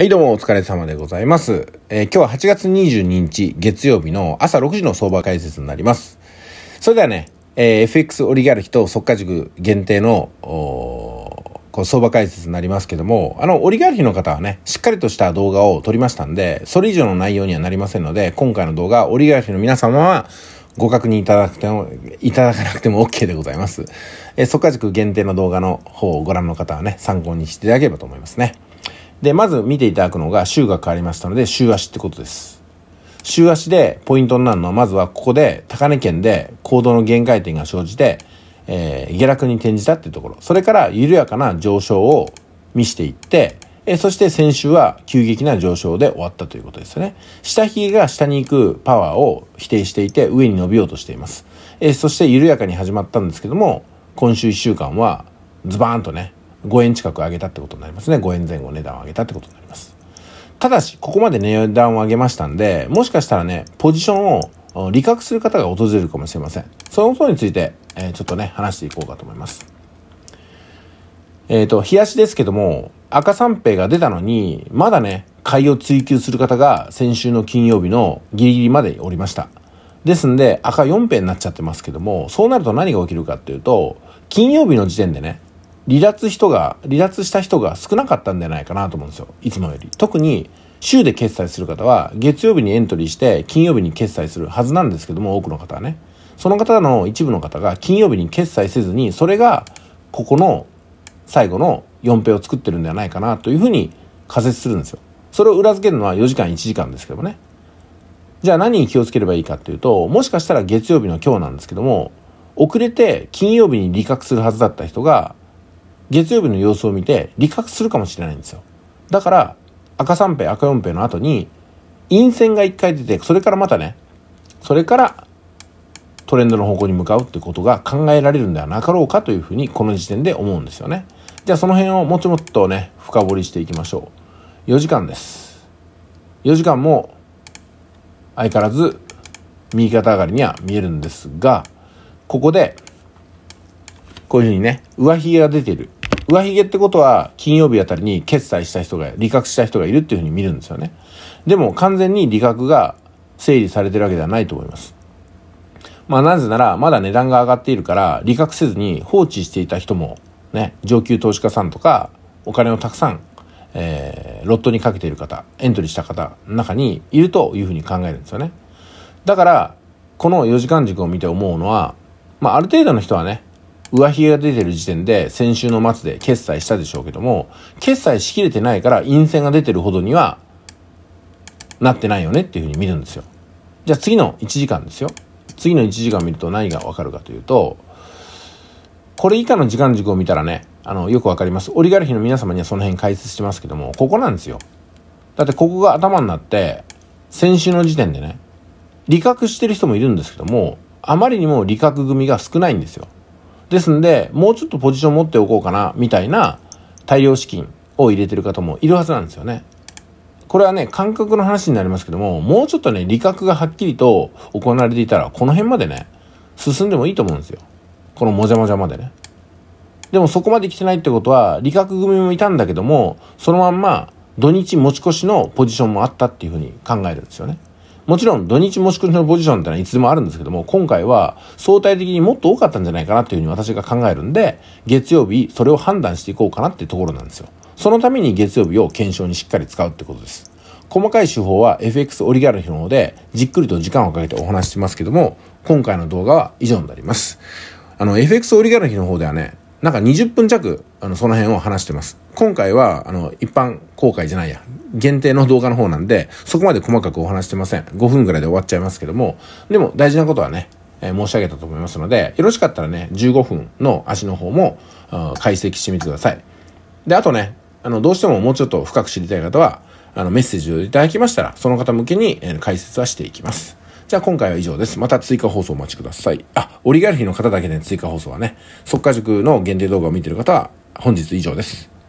はい、どうもお疲れ様でございます。えー、今日は8月22日月曜日の朝6時の相場解説になります。それではね、えー、FX オリガルヒと即価塾限定のこう相場解説になりますけども、あの、オリガルヒの方はね、しっかりとした動画を撮りましたんで、それ以上の内容にはなりませんので、今回の動画、オリガルヒの皆様は、ご確認いただくても、いただかなくても OK でございます。えー、即価塾限定の動画の方をご覧の方はね、参考にしていただければと思いますね。で、まず見ていただくのが週が変わりましたので、週足ってことです。週足でポイントになるのは、まずはここで高値圏で行動の限界点が生じて、えー、下落に転じたっていうところ。それから緩やかな上昇を見していって、えー、そして先週は急激な上昇で終わったということですよね。下髭が下に行くパワーを否定していて、上に伸びようとしています。えー、そして緩やかに始まったんですけども、今週1週間はズバーンとね、5円近く上げたってことになりますね5円前後値段を上げたってことになりますただしここまで値段を上げましたんでもしかしたらねポジションを利確する方が訪れるかもしれませんそのことについて、えー、ちょっとね話していこうかと思いますえっ、ー、と冷やしですけども赤三平が出たのにまだね買いを追求する方が先週の金曜日のギリギリまでおりましたですんで赤4ペになっちゃってますけどもそうなると何が起きるかっていうと金曜日の時点でね離脱人が、離脱した人が少なかったんじゃないかなと思うんですよ。いつもより。特に、週で決済する方は、月曜日にエントリーして、金曜日に決済するはずなんですけども、多くの方はね。その方の一部の方が金曜日に決済せずに、それが、ここの最後の4ペを作ってるんではないかなというふうに仮説するんですよ。それを裏付けるのは4時間1時間ですけどもね。じゃあ何に気をつければいいかっていうと、もしかしたら月曜日の今日なんですけども、遅れて金曜日に利確するはずだった人が、月曜日の様子を見て理覚するかもしれないんですよ。だから、赤三平、赤四平の後に、陰線が一回出て、それからまたね、それからトレンドの方向に向かうってことが考えられるんではなかろうかというふうにこの時点で思うんですよね。じゃあその辺をもちもっとね、深掘りしていきましょう。4時間です。4時間も相変わらず右肩上がりには見えるんですが、ここで、こういうふうにね、上髭が出てる。上髭ってことは金曜日あたりに決済した人が、利確した人がいるっていうふうに見るんですよね。でも完全に利確が整理されてるわけではないと思います。まあなぜなら、まだ値段が上がっているから、利確せずに放置していた人も、ね、上級投資家さんとか、お金をたくさん、えー、ロットにかけている方、エントリーした方の中にいるというふうに考えるんですよね。だから、この4時間軸を見て思うのは、まあある程度の人はね、上髭が出てる時点で先週の末で決済したでしょうけども、決済しきれてないから陰線が出てるほどにはなってないよねっていうふうに見るんですよ。じゃあ次の1時間ですよ。次の1時間見ると何がわかるかというと、これ以下の時間軸を見たらね、あの、よくわかります。オリガルヒの皆様にはその辺解説してますけども、ここなんですよ。だってここが頭になって、先週の時点でね、理覚してる人もいるんですけども、あまりにも理覚組が少ないんですよ。ですんで、もうちょっとポジション持っておこうかな、みたいな大量資金を入れてる方もいるはずなんですよね。これはね、感覚の話になりますけども、もうちょっとね、理覚がはっきりと行われていたら、この辺までね、進んでもいいと思うんですよ。このもじゃもじゃまでね。でもそこまで来てないってことは、理覚組もいたんだけども、そのまんま土日持ち越しのポジションもあったっていうふうに考えるんですよね。もちろん土日もしくのポジションってのはいつでもあるんですけども、今回は相対的にもっと多かったんじゃないかなっていうふうに私が考えるんで、月曜日それを判断していこうかなっていうところなんですよ。そのために月曜日を検証にしっかり使うってことです。細かい手法は FX オリガルヒの方でじっくりと時間をかけてお話してますけども、今回の動画は以上になります。あの、FX オリガルヒの方ではね、なんか20分弱、あの、その辺を話してます。今回は、あの、一般公開じゃないや、限定の動画の方なんで、そこまで細かくお話してません。5分くらいで終わっちゃいますけども、でも大事なことはね、えー、申し上げたと思いますので、よろしかったらね、15分の足の方も、解析してみてください。で、あとね、あの、どうしてももうちょっと深く知りたい方は、あの、メッセージをいただきましたら、その方向けに、え解説はしていきます。じゃあ今回は以上です。また追加放送お待ちください。あ、オリガルヒの方だけで、追加放送はね、速化塾の限定動画を見てる方は本日以上です。